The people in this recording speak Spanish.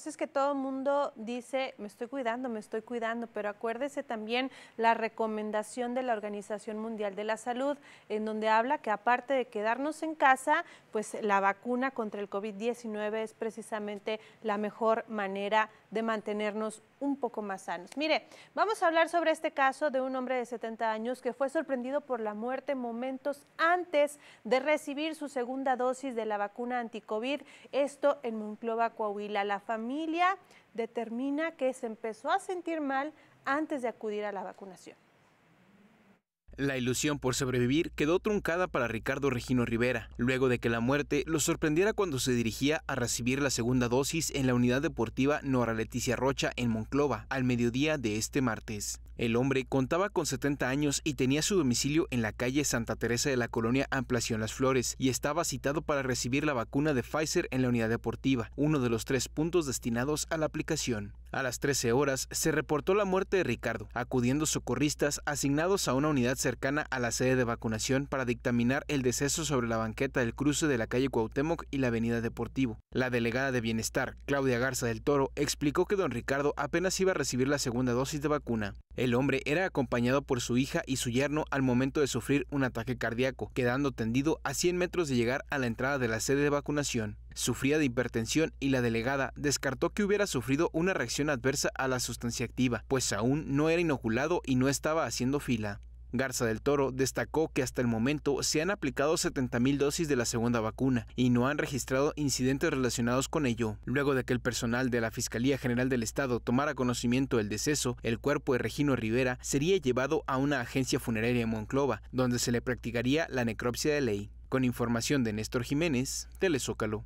Pues es que todo el mundo dice, me estoy cuidando, me estoy cuidando, pero acuérdese también la recomendación de la Organización Mundial de la Salud, en donde habla que aparte de quedarnos en casa, pues la vacuna contra el COVID-19 es precisamente la mejor manera de mantenernos un poco más sanos. Mire, vamos a hablar sobre este caso de un hombre de 70 años que fue sorprendido por la muerte momentos antes de recibir su segunda dosis de la vacuna anti Covid esto en Monclova, Coahuila. La familia familia determina que se empezó a sentir mal antes de acudir a la vacunación. La ilusión por sobrevivir quedó truncada para Ricardo Regino Rivera, luego de que la muerte lo sorprendiera cuando se dirigía a recibir la segunda dosis en la unidad deportiva Nora Leticia Rocha en Monclova, al mediodía de este martes. El hombre contaba con 70 años y tenía su domicilio en la calle Santa Teresa de la colonia Amplación Las Flores y estaba citado para recibir la vacuna de Pfizer en la unidad deportiva, uno de los tres puntos destinados a la aplicación. A las 13 horas se reportó la muerte de Ricardo, acudiendo socorristas asignados a una unidad cercana a la sede de vacunación para dictaminar el deceso sobre la banqueta del cruce de la calle Cuauhtémoc y la avenida Deportivo. La delegada de Bienestar, Claudia Garza del Toro, explicó que don Ricardo apenas iba a recibir la segunda dosis de vacuna. El hombre era acompañado por su hija y su yerno al momento de sufrir un ataque cardíaco, quedando tendido a 100 metros de llegar a la entrada de la sede de vacunación. Sufría de hipertensión y la delegada descartó que hubiera sufrido una reacción adversa a la sustancia activa, pues aún no era inoculado y no estaba haciendo fila. Garza del Toro destacó que hasta el momento se han aplicado 70.000 dosis de la segunda vacuna y no han registrado incidentes relacionados con ello. Luego de que el personal de la Fiscalía General del Estado tomara conocimiento del deceso, el cuerpo de Regino Rivera sería llevado a una agencia funeraria en Monclova, donde se le practicaría la necropsia de ley. Con información de Néstor Jiménez, Telezócalo.